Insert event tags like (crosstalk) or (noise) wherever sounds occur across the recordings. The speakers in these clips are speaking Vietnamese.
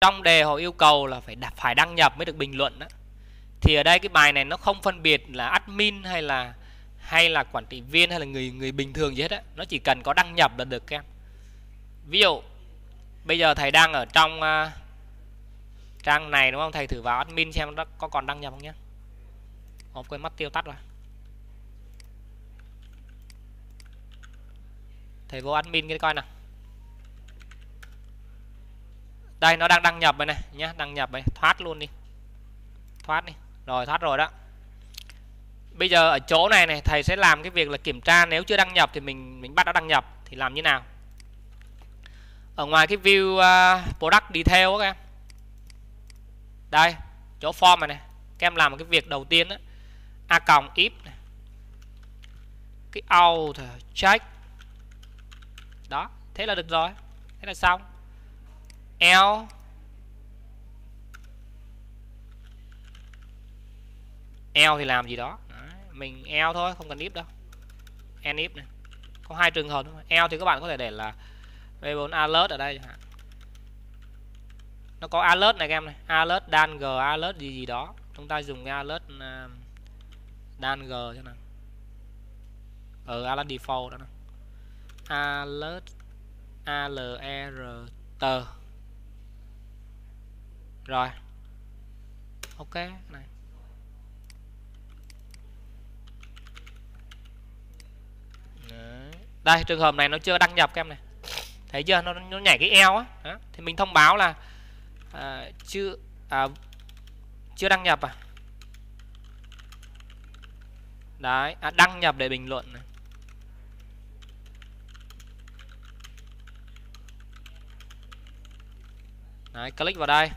trong đề họ yêu cầu là phải đặt, phải đăng nhập mới được bình luận đó. thì ở đây cái bài này nó không phân biệt là admin hay là hay là quản trị viên hay là người người bình thường gì hết á nó chỉ cần có đăng nhập là được các em ví dụ bây giờ thầy đang ở trong uh, trang này đúng không thầy thử vào admin xem nó có còn đăng nhập không nhé không quên mất tiêu tắt rồi thầy vô admin cái coi nào đây nó đang đăng nhập rồi này nhá đăng nhập này thoát luôn đi thoát đi rồi thoát rồi đó bây giờ ở chỗ này này thầy sẽ làm cái việc là kiểm tra nếu chưa đăng nhập thì mình mình bắt nó đăng nhập thì làm như nào ở ngoài cái view uh, product detail các em đây chỗ form này này các em làm một cái việc đầu tiên đó a còng if này. cái out check đó thế là được rồi thế là xong L L thì làm gì đó mình L thôi không cần if đâu and if này có hai trường hợp thôi. L thì các bạn có thể để là variable alert ở đây nó có alert này các em này alert danger alert gì gì đó chúng ta dùng cái alert uh, um, danger cho nào ở ừ, alert default đó nào alert alert rồi ok này đây trường hợp này nó chưa đăng nhập các em này thấy chưa nó, nó nhảy cái eo á Đó. thì mình thông báo là à, chưa à, chưa đăng nhập à đấy à, đăng nhập để bình luận này. đấy click vào đây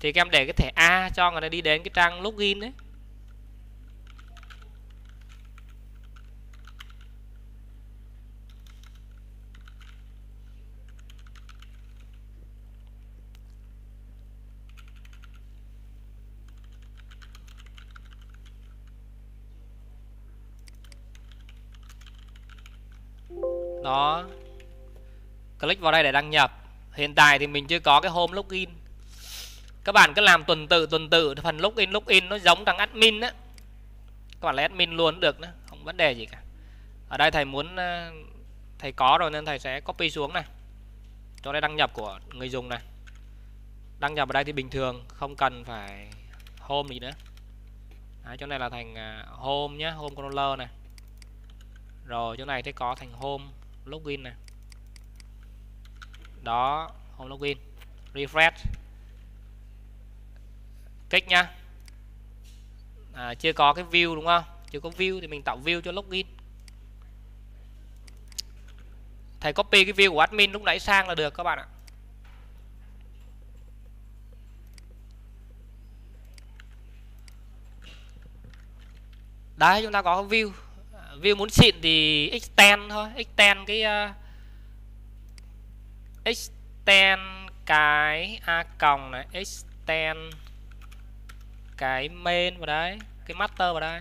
thì các em để cái thẻ A cho người ta đi đến cái trang login đấy đó click vào đây để đăng nhập hiện tại thì mình chưa có cái home login các bạn cứ làm tuần tự tuần tự phần login login nó giống thằng admin á các bạn lấy admin luôn được nữa không vấn đề gì cả ở đây thầy muốn ờ, thầy có rồi nên thầy sẽ copy xuống này cho đây đăng nhập của người dùng này đăng nhập ở đây thì bình thường không cần phải home gì nữa Đấy, chỗ này là thành ờ, home nhé home controller này rồi chỗ này thấy có thành home login này đó home login refresh click nha à, chưa có cái view đúng không chưa có view thì mình tạo view cho login thầy copy cái view của admin lúc nãy sang là được các bạn ạ đấy chúng ta có view à, view muốn xịn thì extend thôi extend cái uh, extend cái a còng này extend cái main vào đấy cái master vào đây,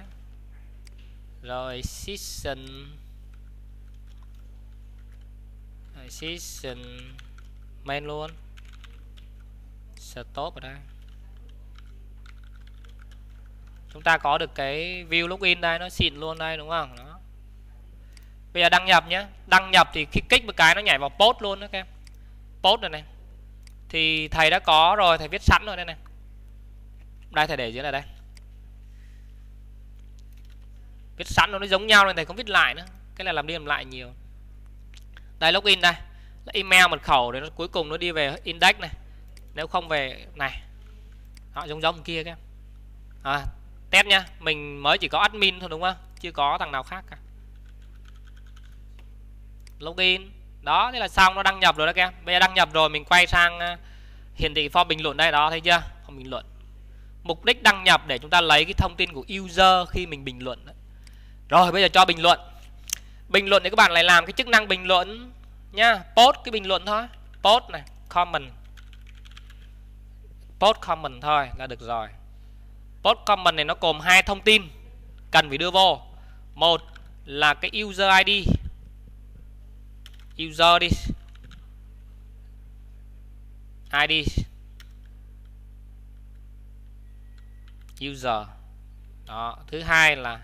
rồi season rồi season main luôn stop vào đây chúng ta có được cái view login đây nó xịn luôn đây đúng không đó bây giờ đăng nhập nhé đăng nhập thì khi kích một cái nó nhảy vào post luôn đó các em post rồi này thì thầy đã có rồi thầy viết sẵn rồi đây này đây thầy để dưới là đây viết sẵn nó giống nhau nên thầy không viết lại nữa cái này làm đi làm lại nhiều đây login đây là email mật khẩu để nó cuối cùng nó đi về index này nếu không về này họ giống giống kia các em à, test nhá mình mới chỉ có admin thôi đúng không chưa có thằng nào khác cả login đó thế là xong nó đăng nhập rồi đó các em bây giờ đăng nhập rồi mình quay sang ờ, hiển thị form bình luận đây đó thấy chưa form bình luận mục đích đăng nhập để chúng ta lấy cái thông tin của user khi mình bình luận rồi bây giờ cho bình luận bình luận thì các bạn lại làm cái chức năng bình luận nhá post cái bình luận thôi post này comment post comment thôi là được rồi post comment này nó gồm hai thông tin cần phải đưa vô một là cái user id user đi id user đó thứ hai là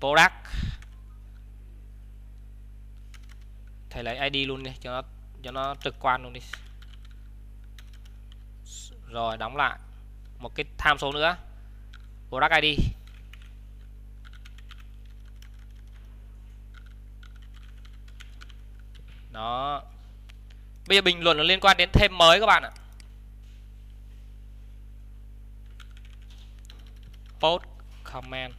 product thầy lấy id luôn đi cho nó cho nó trực quan luôn đi rồi đóng lại một cái tham số nữa product id đó bây giờ bình luận nó liên quan đến thêm mới các bạn ạ post comment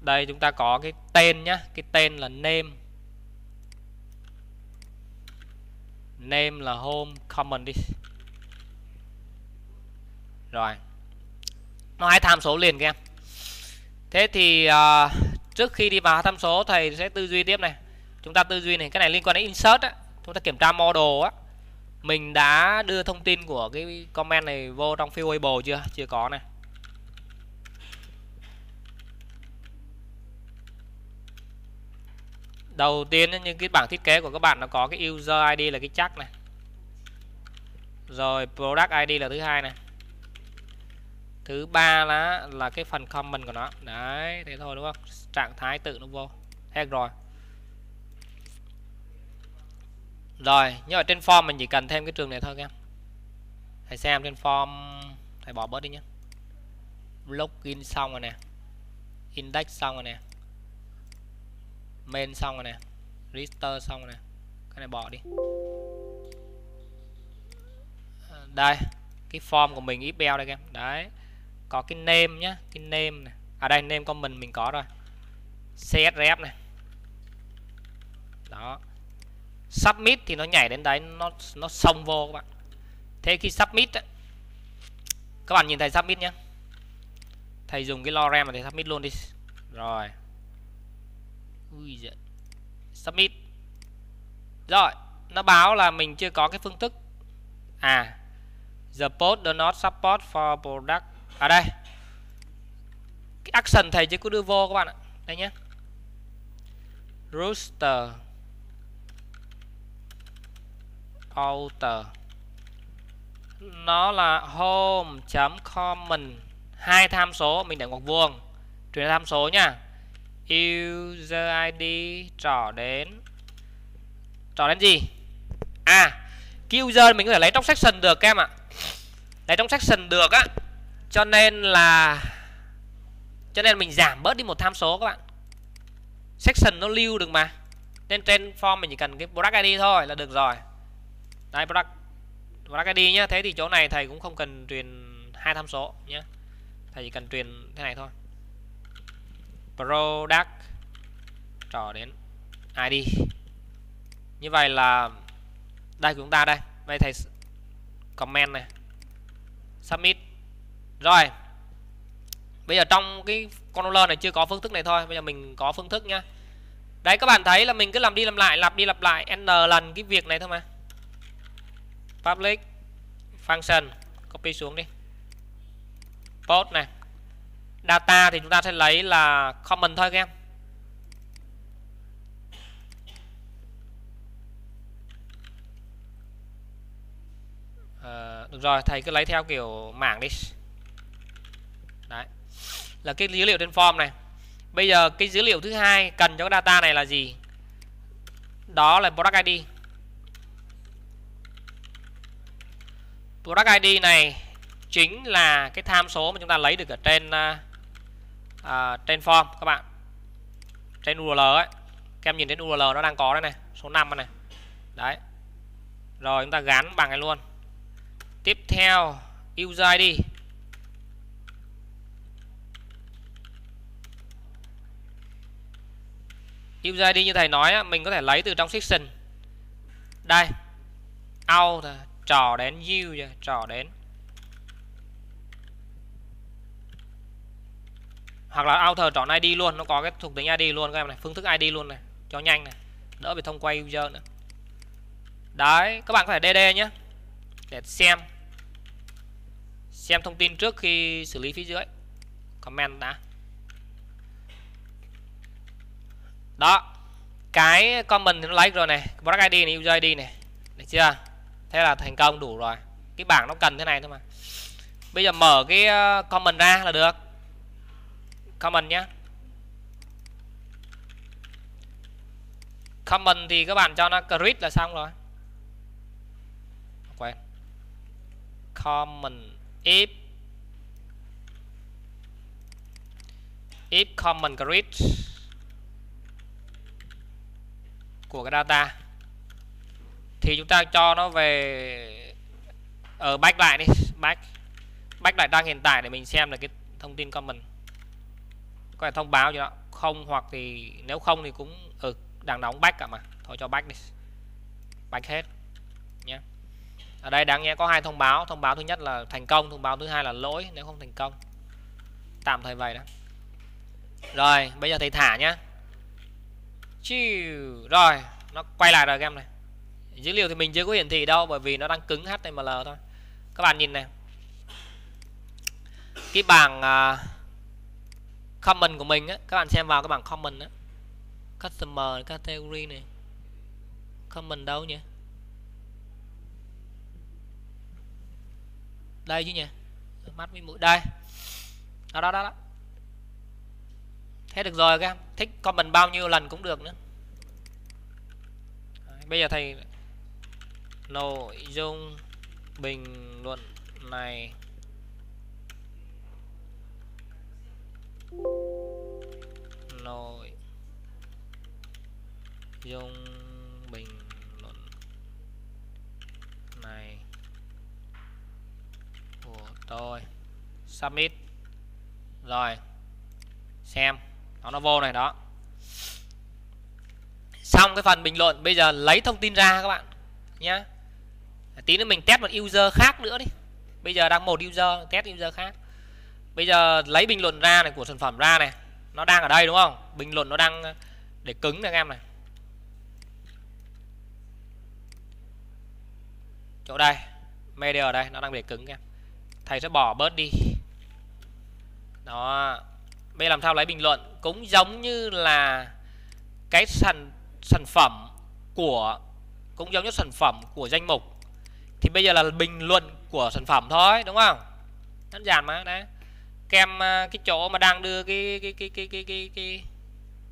đây chúng ta có cái tên nhá cái tên là name name là home comment đi rồi nó hai tham số liền các em thế thì uh, trước khi đi vào tham số thầy sẽ tư duy tiếp này chúng ta tư duy này cái này liên quan đến insert á chúng ta kiểm tra model á mình đã đưa thông tin của cái comment này vô trong field able chưa chưa có này đầu tiên những cái bảng thiết kế của các bạn nó có cái user id là cái chắc này rồi product id là thứ hai này thứ ba là là cái phần comment của nó đấy thế thôi đúng không trạng thái tự nó vô hết rồi rồi nhưng mà trên form mình chỉ cần thêm cái trường này thôi các em hãy xem trên form hãy bỏ bớt đi nhé login xong rồi nè index xong rồi nè main xong rồi nè register xong rồi nè cái này bỏ đi à, đây cái form của mình email đây các em đấy có cái name nhá cái name này ở à đây name của mình mình có rồi csrf này đó submit thì nó nhảy đến đấy nó nó xông vô các bạn thế khi submit ấy, các bạn nhìn thầy submit nhé thầy dùng cái lorem mà thầy submit luôn đi rồi Ui giời. submit rồi nó báo là mình chưa có cái phương thức à the post do not support for product ở à đây cái action thầy chưa có đưa vô các bạn ạ đây nhé rooster outer nó là home.common hai tham số mình để ngoặc vuông truyền tham số nha user id trỏ đến trỏ đến gì à cái user mình có thể lấy trong section được em ạ lấy trong section được á cho nên là cho nên mình giảm bớt đi một tham số các bạn section nó lưu được mà nên trên form mình chỉ cần cái product id thôi là được rồi đây product product id nhá thế thì chỗ này thầy cũng không cần truyền hai tham số nhé thầy chỉ cần truyền thế này thôi product trò đến id như vậy là đây của chúng ta đây vậy thầy comment này submit rồi bây giờ trong cái controller này chưa có phương thức này thôi bây giờ mình có phương thức nhá đấy các bạn thấy là mình cứ làm đi làm lại lặp đi lặp lại n lần cái việc này thôi mà public function copy xuống đi post này data thì chúng ta sẽ lấy là common thôi các em à, được rồi thầy cứ lấy theo kiểu mảng đi đấy là cái dữ liệu trên form này bây giờ cái dữ liệu thứ hai cần cho cái data này là gì đó là product id product ID này chính là cái tham số mà chúng ta lấy được ở trên uh, trên form các bạn trên URL ấy các em nhìn trên URL nó đang có đây này số 5 này đấy rồi chúng ta gắn bằng này luôn tiếp theo user ID user ID như thầy nói mình có thể lấy từ trong section đây out trò đến view chưa trò đến hoặc là outer chọn id luôn nó có cái thuộc tính id luôn các em này phương thức id luôn này cho nhanh này đỡ phải thông qua user nữa đấy các bạn có thể dd nhé để xem xem thông tin trước khi xử lý phía dưới comment đã đó cái comment thì nó like rồi này product id này user id này được chưa thế là thành công đủ rồi cái bảng nó cần thế này thôi mà bây giờ mở cái ờ, comment ra là được comment nhé comment thì các bạn cho nó crit là xong rồi quên comment if if comment crit của cái data thì chúng ta cho nó về ở ờ, back lại đi back back lại đang hiện tại để mình xem là cái thông tin comment có thông báo cho nó không hoặc thì nếu không thì cũng ở ừ, đang đóng back cả mà thôi cho back đi back hết nhé ở đây đáng nghe có hai thông báo thông báo thứ nhất là thành công thông báo thứ hai là lỗi nếu không thành công tạm thời vậy đó rồi bây giờ thầy thả nhá chiều rồi nó quay lại rồi game này dữ liệu thì mình chưa có hiển thị đâu bởi vì nó đang cứng html thôi các bạn nhìn này cái bảng uh, comment của mình á, các bạn xem vào cái bảng comment á. customer category này comment đâu nhỉ đây chứ nhỉ mắt với mũi đây đó đó đó, đó. thế được rồi các em thích comment bao nhiêu lần cũng được nữa bây giờ thầy nội dung bình luận này nội dung bình luận này của tôi submit rồi xem nó nó vô này đó xong cái phần bình luận bây giờ lấy thông tin ra các bạn nhé tí nữa mình test một user khác nữa đi bây giờ đang một user test user khác bây giờ lấy bình luận ra này của sản phẩm ra này nó đang ở đây đúng không bình luận nó đang ờ, để cứng này anh em này chỗ đây media ở đây nó đang để cứng em thầy sẽ bỏ bớt đi đó bây làm sao lấy bình luận cũng giống như là cái sản sản phẩm của cũng giống như sản phẩm của danh mục thì bây giờ là bình luận của sản phẩm thôi đúng không đơn giản mà đấy kem à, cái chỗ mà đang đưa cái cái cái cái cái cái cái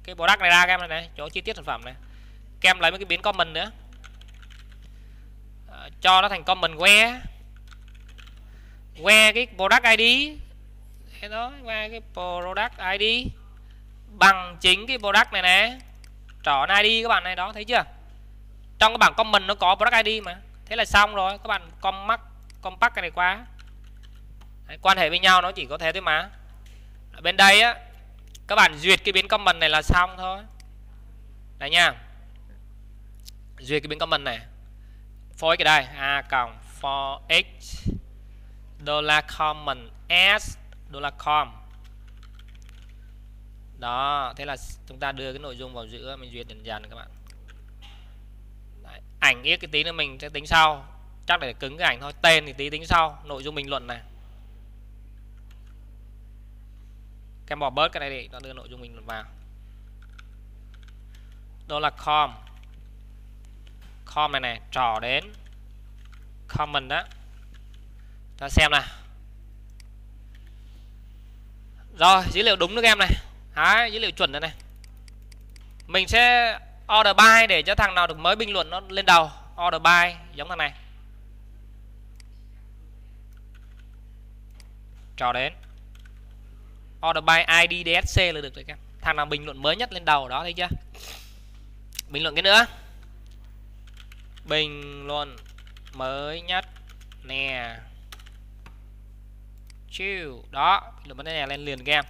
cái product này ra kem này này chỗ chi tiết sản phẩm này kem lấy mấy cái biến comment nữa à, cho nó thành comment que que cái product id thế đó que cái product id bằng chính cái product này nè trọn id các bạn này đó thấy chưa trong cái bảng comment nó có product id mà thế là xong rồi các bạn compact compact cái này quá Đấy, quan hệ với nhau nó chỉ có thế thôi mà Ở bên đây á các bạn duyệt cái biến common này là xong thôi đấy nha duyệt cái biến common này for cái đây a cộng for x dollar common s dollar com đó thế là chúng ta đưa cái nội dung vào giữa mình duyệt dần dần các bạn ảnh ít cái tí nữa mình sẽ tính sau chắc để cứng cái ảnh thôi tên thì tí tính sau nội dung bình luận này Cái bỏ bớt cái này đi nó đưa nội dung bình luận vào đó là com com này này trò đến comment đó ta xem nào rồi dữ liệu đúng nữa em này Đấy, dữ liệu chuẩn rồi này mình sẽ order by để cho thằng nào được mới bình luận nó lên đầu order by giống thằng này cho đến order by id dsc là được rồi các thằng nào bình luận mới nhất lên đầu đó thấy chưa bình luận cái nữa bình luận mới nhất nè chill đó bình luận mới nhất nè lên liền các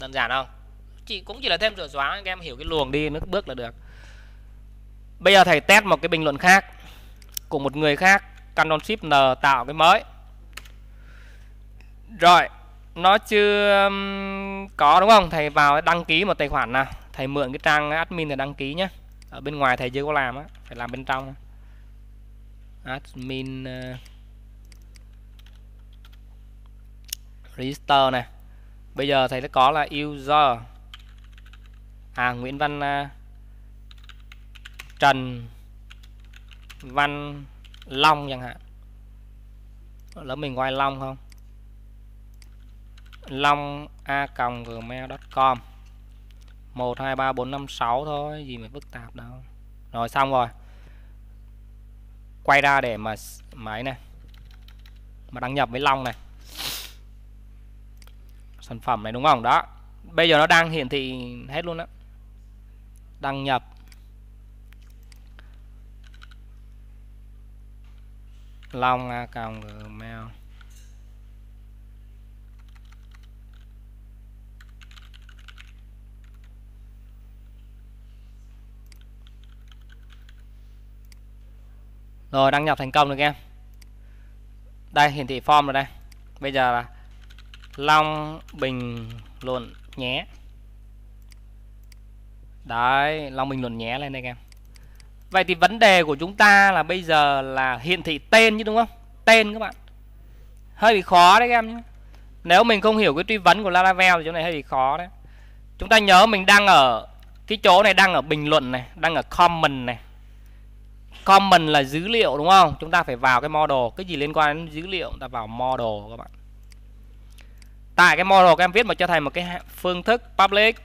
đơn giản không chỉ cũng chỉ là thêm rửa xóa anh em hiểu cái luồng đi nước bước là được bây giờ thầy test một cái bình luận khác của một người khác Canon Shift N tạo cái mới rồi nó chưa có đúng không thầy vào đăng ký một tài khoản nào thầy mượn cái trang admin để đăng ký nhé ở bên ngoài thầy chưa có làm á phải làm bên trong admin ờ, register này bây giờ thầy đã có là user à, Nguyễn Văn à, Trần Văn Long chẳng hạn lỡ mình quay Long không Long a gmail.com 1 2 3 4 5 6 thôi gì mà phức tạp đâu rồi xong rồi quay ra để mà máy này mà đăng nhập với Long này sản phẩm này đúng không đó bây giờ nó đang hiển thị hết luôn đó đăng nhập long a gmail rồi đăng nhập thành công được em đây hiển thị form rồi đây bây giờ là long bình luận nhé đấy long bình luận nhé lên đây em vậy thì vấn đề của chúng ta là bây giờ là hiển thị tên chứ đúng không tên các bạn hơi bị khó đấy các em nhé nếu mình không hiểu cái truy vấn của Laravel thì chỗ này hơi bị khó đấy chúng ta nhớ mình đang ở cái chỗ này đang ở bình luận này đang ở comment này comment là dữ liệu đúng không chúng ta phải vào cái model cái gì liên quan đến dữ liệu ta vào model các bạn tại cái model các em viết mà cho thầy một cái phương thức public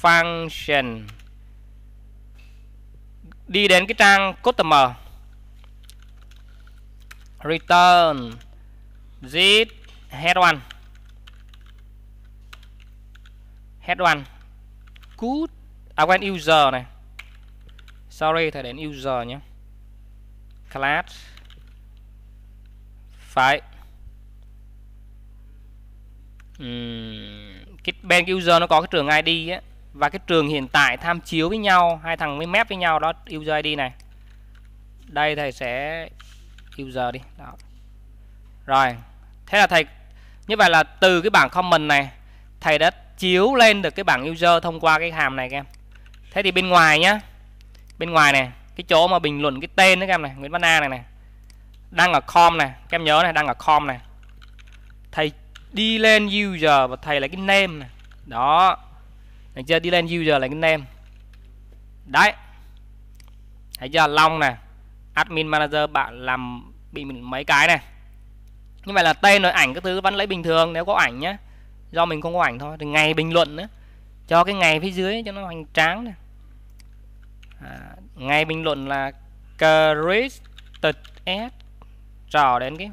function đi đến cái trang customer return zip head one head one good à quên user này sorry thầy đến user nhé class phải uhm, cái bên user nó có cái trường id á và cái trường hiện tại tham chiếu với nhau hai thằng mới mép với nhau đó user ID này đây thầy sẽ user đi đó. rồi thế là thầy như vậy là từ cái bảng comment này thầy đã chiếu lên được cái bảng user thông qua cái hàm này các em thế thì bên ngoài nhá bên ngoài này cái chỗ mà bình luận cái tên đó các em này Nguyễn Văn A này này đang ở com này các em nhớ này đang ở com này thầy đi lên user và thầy là cái name này đó được chưa? lên user là anh em, Đấy. Thấy chưa? Long này, admin manager bạn làm bị mình mấy cái này. Nhưng mà là tên rồi ảnh các thứ vẫn lấy bình thường nếu có ảnh nhá. Do mình không có ảnh thôi thì ngày bình luận nữa. Cho cái ngày phía dưới cho nó hoành tráng này. À, ngày bình luận là character s trò đến cái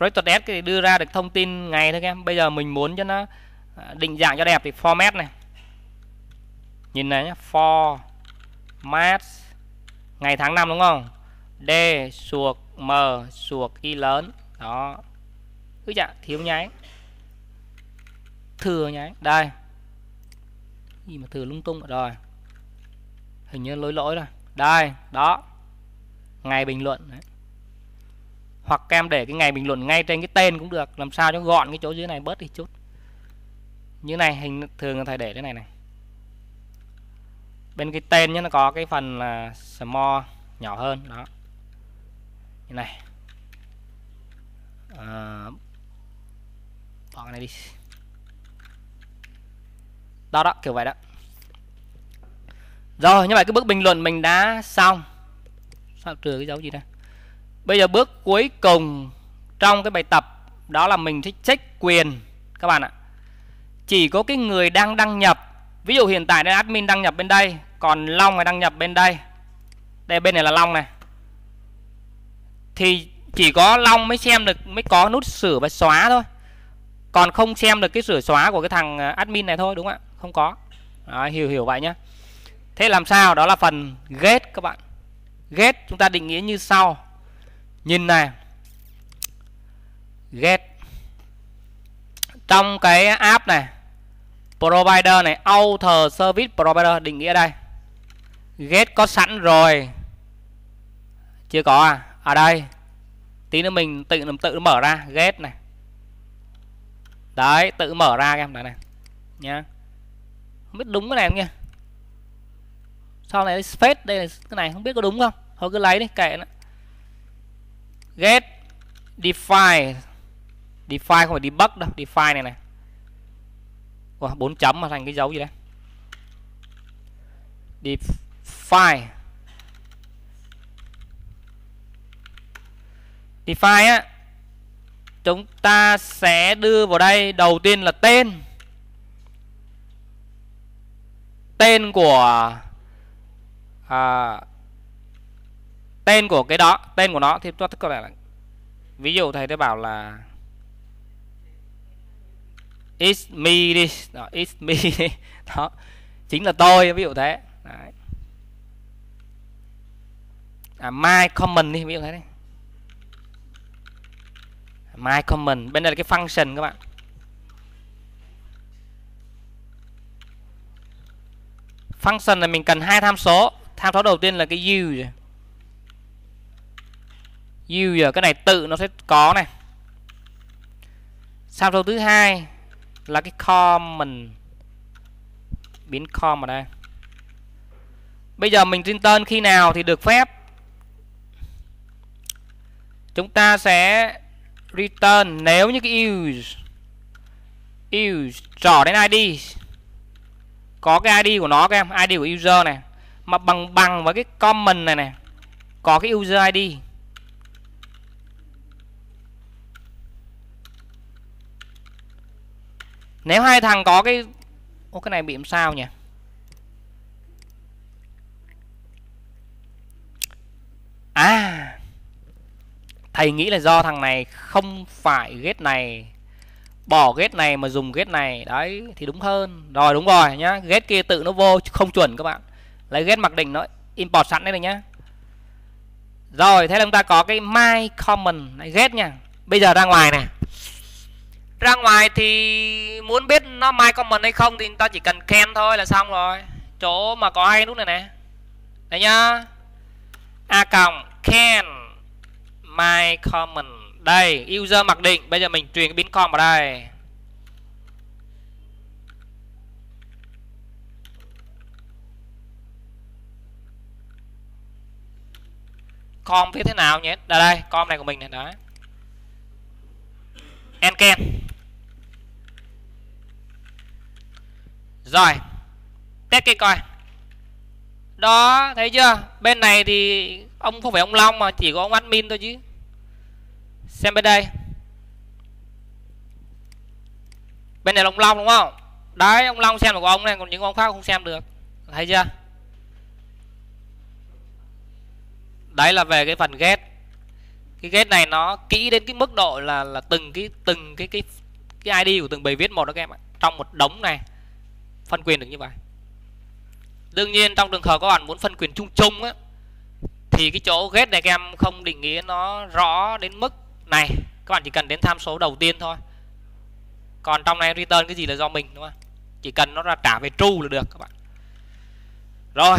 character s thì đưa ra được thông tin ngày thôi các em. Bây giờ mình muốn cho nó À, định dạng cho đẹp thì format này nhìn này nhé format ngày tháng năm đúng không d suộc m suộc y lớn đó cứ dạ thiếu nháy thừa nháy đây gì mà thừa lung tung rồi hình như lỗi lỗi rồi đây đó ngày bình luận đấy hoặc em để cái ngày bình luận ngay trên cái tên cũng được làm sao cho gọn cái chỗ dưới này bớt đi chút như này hình thường thầy để thế này này bên cái tên nhé nó có cái phần là small nhỏ hơn đó như này à, bỏ cái này đi đó đó kiểu vậy đó rồi như vậy cái bước bình luận mình đã xong sao trừ cái dấu gì đây bây giờ bước cuối cùng trong cái bài tập đó là mình thích check quyền các bạn ạ chỉ có cái người đang đăng nhập ví dụ hiện tại đây admin đăng nhập bên đây còn long này đăng nhập bên đây đây bên này là long này thì chỉ có long mới xem được mới có nút sửa và xóa thôi còn không xem được cái sửa xóa của cái thằng à, admin này thôi đúng không ạ không có Đó, hiểu hiểu vậy nhá thế làm sao đó là phần gate các bạn gate chúng ta định nghĩa như sau nhìn này get trong cái app này provider này author service provider định nghĩa đây get có sẵn rồi chưa có à ở à đây tí nữa mình tự tự mở ra get này đấy tự mở ra em đấy này nhá không biết đúng cái này không nhỉ sau này space đây là cái này không biết có đúng không thôi cứ lấy đi kệ nó get define define không phải debug đâu define này này Ủa, 4 chấm mà thành cái dấu gì đấy define define á chúng ta sẽ đưa vào đây đầu tiên là tên tên của à, tên của cái đó tên của nó thì tôi có thể là ví dụ thầy tôi bảo là it's me đi đó, it's me (laughs) đi. đó chính là tôi ví dụ thế Đấy. À, my common đi ví dụ thế này my common bên đây là cái function các bạn function là mình cần hai tham số tham số đầu tiên là cái u u giờ cái này tự nó sẽ có này tham số thứ hai là cái common biến com ở đây bây giờ mình return khi nào thì được phép chúng ta sẽ return nếu như cái use use trỏ đến id có cái id của nó các em id của user này mà bằng bằng với cái comment này này có cái user id nếu hai thằng có cái Ô, cái này bị làm sao nhỉ à thầy nghĩ là do thằng này không phải ghét này bỏ ghét này mà dùng ghét này đấy thì đúng hơn rồi đúng rồi nhá ghét kia tự nó vô không chuẩn các bạn lấy ghét mặc định nó import sẵn đấy rồi nhá rồi thế là chúng ta có cái my common ghét nha bây giờ ra ngoài này ra ngoài thì muốn biết nó mai comment hay không thì người ta chỉ cần khen thôi là xong rồi chỗ mà có hay nút này nè đấy nhá a còng can my comment đây user mặc định bây giờ mình truyền cái bincom vào đây com viết thế nào nhé đây đây com này của mình này đấy enken rồi test cái coi đó thấy chưa bên này thì ông không phải ông Long mà chỉ có ông admin thôi chứ xem bên đây bên này là ông Long đúng không đấy ông Long xem được ông này còn những ông khác không xem được thấy chưa đấy là về cái phần ghét cái ghét này nó kỹ đến cái mức độ là là từng cái từng cái cái cái ID của từng bài viết một đó các em ạ trong một đống này phân quyền được như vậy đương nhiên trong trường hợp các bạn muốn phân quyền chung chung á thì cái chỗ ghét này các em không định nghĩa nó rõ đến mức này các bạn chỉ cần đến tham số đầu tiên thôi còn trong này return cái gì là do mình đúng không chỉ cần nó ra trả về true là được các bạn rồi